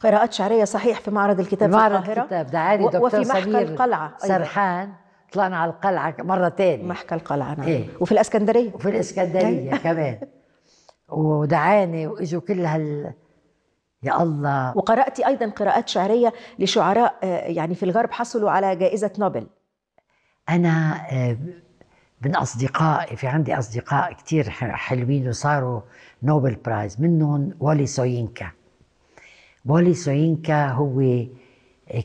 قراءات شعريه صحيح في معرض الكتاب في القاهره الكتاب ده عادي دكتور وفي محكى القلعه سرحان طلعنا على القلعه مره ثانيه محكى القلعه نعم إيه؟ وفي الاسكندريه وفي الاسكندريه كمان ودعاني واجوا كل هال يا الله وقرأتي أيضا قراءات شعرية لشعراء آه، يعني في الغرب حصلوا على جائزة نوبل أنا آه، من أصدقائي في عندي أصدقاء كثير حلوين وصاروا نوبل برايز منهم ولي سوينكا بولي سوينكا هو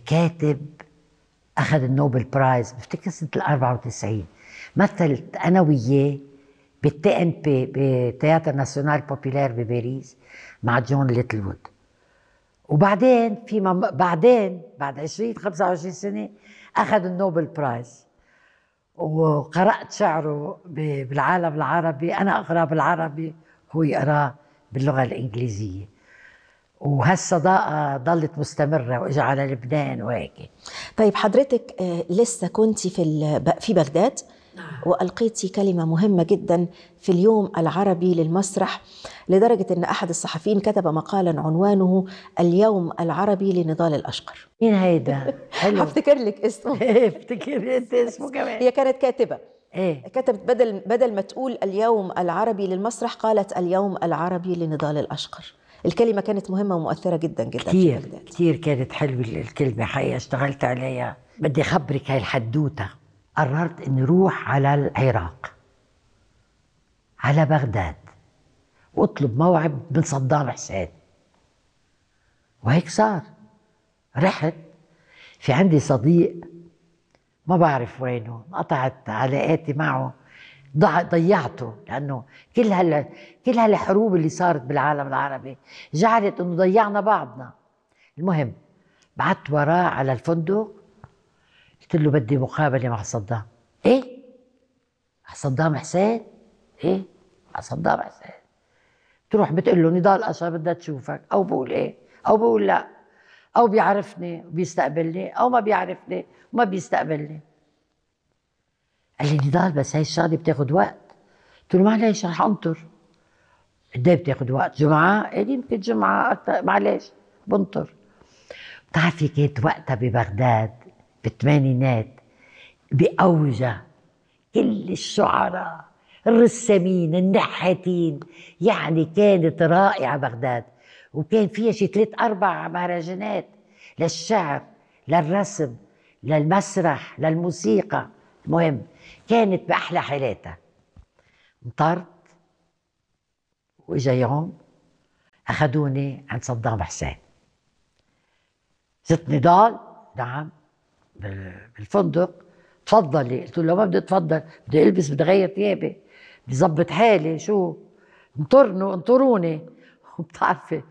كاتب أخذ النوبل برايز بفتكر سنة ال 94 مثلت أنا وياه بالتي ان بي بتياتر ناسيونال بوبيلار بباريس مع جون ليتلوود وبعدين فيما بعدين بعد 20 25 سنه اخذ النوبل برايز وقرات شعره بالعالم العربي انا اقراه بالعربي هو يقراه باللغه الانجليزيه وهالصداقة ضلت مستمرة وإجا على لبنان وهيك طيب حضرتك آه، لسه كنت في في بغداد نعم. وألقيتي كلمة مهمة جدا في اليوم العربي للمسرح لدرجة أن أحد الصحفيين كتب مقالا عنوانه اليوم العربي لنضال الأشقر مين هيدا؟ هفتكر لك اسمه إيه، افتكر انت اسمه كمان هي كانت كاتبة ايه كتبت بدل بدل ما تقول اليوم العربي للمسرح قالت اليوم العربي لنضال الأشقر الكلمه كانت مهمه ومؤثره جدا جدا كتير كتير كانت حلوه الكلمه حقيقه اشتغلت عليها بدي اخبرك هاي الحدوته قررت اني اروح على العراق على بغداد واطلب موعد من صدام حسين وهيك صار رحت في عندي صديق ما بعرف وينه قطعت علاقاتي معه ضيعته لانه كل هال كل هالحروب اللي صارت بالعالم العربي جعلت انه ضيعنا بعضنا المهم بعت وراه على الفندق قلت له بدي مقابله مع صدام ايه مع صدام حسين ايه مع صدام حسين بتروح بتقول له نضال اشرف بدها تشوفك او بقول ايه او بقول لا او بيعرفني وبيستقبلني او ما بيعرفني وما بيستقبلني قال لي نضال بس هاي الشغله بتاخذ وقت قلت له معلش رح انطر قد ايه بتاخذ وقت جمعه؟ قال يمكن جمعه اكثر معلش بنطر بتعرفي كانت وقتها ببغداد بالثمانينات بأوجة كل الشعراء الرسامين النحاتين يعني كانت رائعة بغداد وكان فيها شي ثلاث أربع مهرجانات للشعر للرسم للمسرح للموسيقى المهم كانت باحلى حالاتها مطرت واجا يوم اخذوني عند صدام حسين ست نضال نعم بالفندق تفضلي قلت له ما بدي اتفضل بدي البس بدي اغير ثيابي بدي ظبط حالي شو انطرنوا انطروني وبتعرفي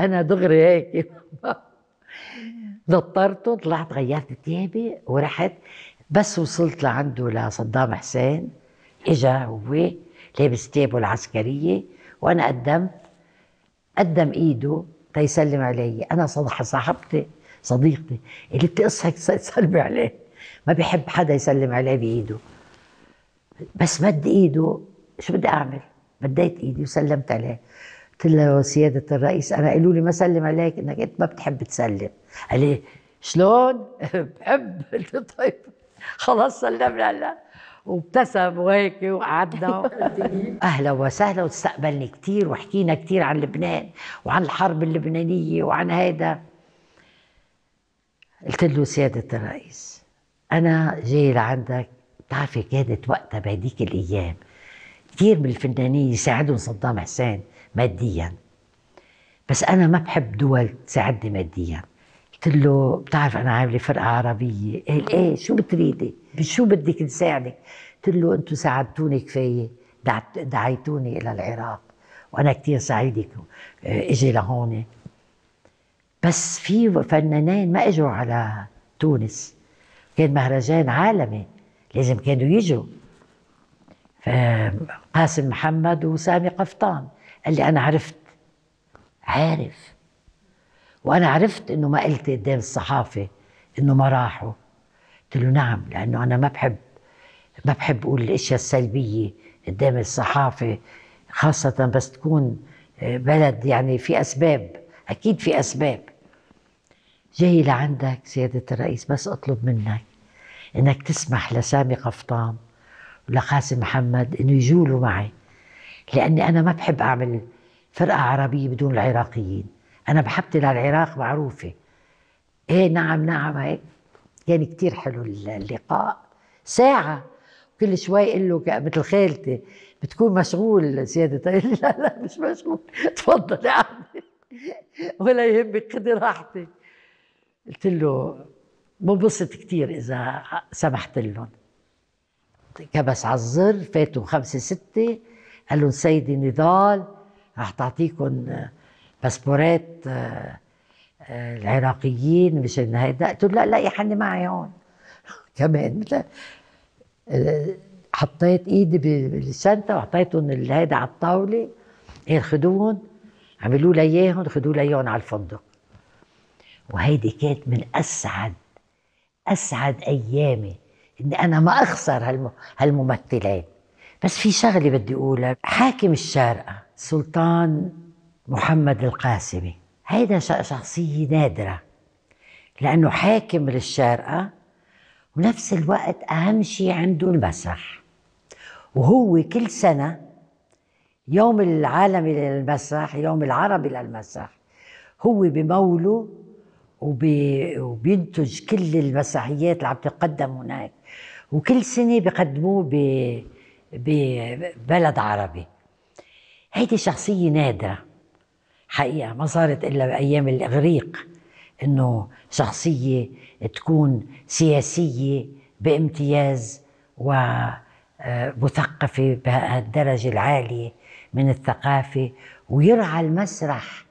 انا دغري هيك نطرته طلعت غيرت ثيابي ورحت بس وصلت لعنده لصدام حسين اجا هو لابس تيبه العسكريه وانا قدمت قدم ايده تيسلم علي انا صدح صاحبتي صديقتي اللي بتقصك سلمي عليه ما بيحب حدا يسلم عليه بايده بس مد ايده شو بدي اعمل مديت ايدي وسلمت عليه قلت له سيادة الرئيس أنا قالوا لي ما سلم عليك إنك أنت ما بتحب تسلم قال لي شلون؟ بحب قلت له طيب خلاص سلمنا لا وابتسم وهيك وقعدنا اهلا وسهلا واستقبلني كثير وحكينا كثير عن لبنان وعن الحرب اللبنانيه وعن هيدا قلت له سياده الرئيس انا جاي لعندك بتعرفي كانت وقتها بهديك الايام كثير من الفنانين يساعدهم صدام حسين ماديا بس انا ما بحب دول تساعدني ماديا قلت له بتعرف انا عامله فرقه عربيه قال ايه شو بتريدي بشو بدك نساعدك قلت له انتم ساعدتوني كفايه دعيتوني الى العراق وانا كثير سعيده آه، اجي لهون بس في فنانين ما اجوا على تونس كان مهرجان عالمي لازم كانوا يجوا قاسم محمد وسامي قفطان قال لي انا عرفت عارف وانا عرفت انه ما قلت قدام الصحافه انه ما راحوا قلت له نعم لانه انا ما بحب ما بحب اقول الاشياء السلبيه قدام الصحافه خاصه بس تكون آه، بلد يعني في اسباب اكيد في اسباب جاي لعندك سياده الرئيس بس اطلب منك انك تسمح لسامي قفطان ولقاسم محمد انه يجولوا معي لاني انا ما بحب اعمل فرقه عربيه بدون العراقيين أنا بحبتي للعراق معروفة إيه نعم نعم هيك إيه. يعني كثير حلو اللقاء ساعة كل شوي اقول له مثل خالتي بتكون مشغول زيادة لا لا مش مشغول تفضل يا عمي ولا يهمك خذي راحتك قلت له بنبسط كثير إذا سمحت لهم كبس على الزر فاتوا خمسة ستة قال لهم سيدي نضال رح تعطيكم باسبورات آه، آه، العراقيين مش هيدا قلت له لا لاقي حد معي هون كمان آه، حطيت ايدي بالشنطه وحطيتهم هيدا على الطاوله إيه خدوهم عملوا لي اياهم خدوا لي اياهم على الفندق وهيدي كانت من اسعد اسعد ايامي اني انا ما اخسر هالم... هالممثلين بس في شغله بدي اقولها حاكم الشارقه سلطان محمد القاسمي هيدا شخصية نادرة لأنه حاكم للشارقة ونفس الوقت أهم شيء عنده المسرح وهو كل سنة يوم العالمي للمسرح يوم العربي للمسرح هو بموله وبي... وبينتج كل المسرحيات اللي عم تقدم هناك وكل سنة بقدموه ب... ببلد عربي هيدي شخصية نادرة حقيقه ما صارت الا بايام الاغريق انه شخصيه تكون سياسيه بامتياز ومثقفه آه، بهالدرجه العاليه من الثقافه ويرعى المسرح